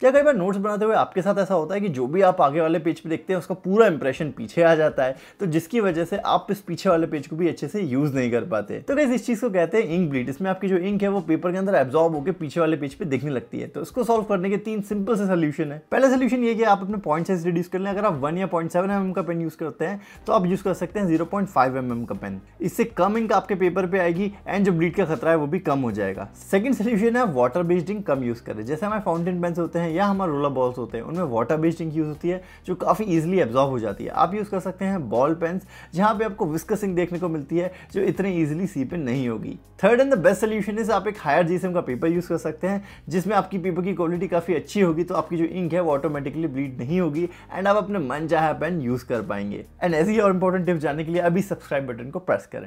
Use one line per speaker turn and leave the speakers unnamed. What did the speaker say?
क्या कई बार नोट्स बनाते हुए आपके साथ ऐसा होता है कि जो भी आप आगे वाले पेज पे देखते हैं उसका पूरा इंप्रेशन पीछे आ जाता है तो जिसकी वजह से आप इस पीछे वाले पेज को भी अच्छे से यूज़ नहीं कर पाते तो कैसे इस चीज़ को कहते हैं इंक ब्लीड इसमें आपकी जो इंक है वो पेपर के अंदर एब्जॉर्ब होकर पीछे वाले पेज पर दिखने लगती है तो इसको सॉल्व करने के तीन सिंपल से सोल्यूशन है पहला सोल्यूशन ये कि आप अपने पॉइंट साइज रिड्यूस कर लें अगर आप वन या पॉइंट सेवन एम का पेन यूज़ करते हैं तो आप यूज़ कर सकते हैं zero point five M M का पेन इससे कम इंक आपके पेपर पर पे आएगी एंड जो ब्लीड का खतरा है वो भी कम हो जाएगा सेकंड सोल्यूशन है वाटर बेस्ड इंक कम यूज़ करें जैसे हमारे फाउंटेन पेन होते हैं हैं या हमारे रोलर बॉल्स होते हैं उनमें वाटर बेस्ड इंक यूज़ होती है जो काफ़ी ईजिली एब्जॉर्व हो जाती है आप यूज़ कर सकते हैं बॉल पेंस जहाँ पर आपको विस्कसिंग देखने को मिलती है जो इतने ईजिली सी पे नहीं होगी third and the best solution is आप एक हायर जीसम का पेपर यूज़ कर सकते हैं जिसमें आपकी पेपर की क्वालिटी काफ़ी अच्छी होगी तो आपकी जो इंक है वो ऑटोमेटिकली ब्लीड नहीं होगी एंड आप अपने मन चाहे पेन यूज़ कर पाएंगे एंड ऐसी और इंपॉर्टेंट टिप्स जानने के लिए अभी सब्सक्राइब बटन को प्रेस करें